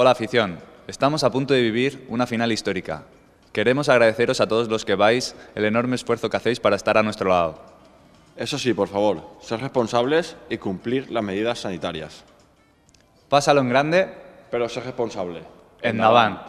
Hola afición, estamos a punto de vivir una final histórica. Queremos agradeceros a todos los que vais el enorme esfuerzo que hacéis para estar a nuestro lado. Eso sí, por favor, ser responsables y cumplir las medidas sanitarias. Pásalo en grande, pero ser responsable. En Navant.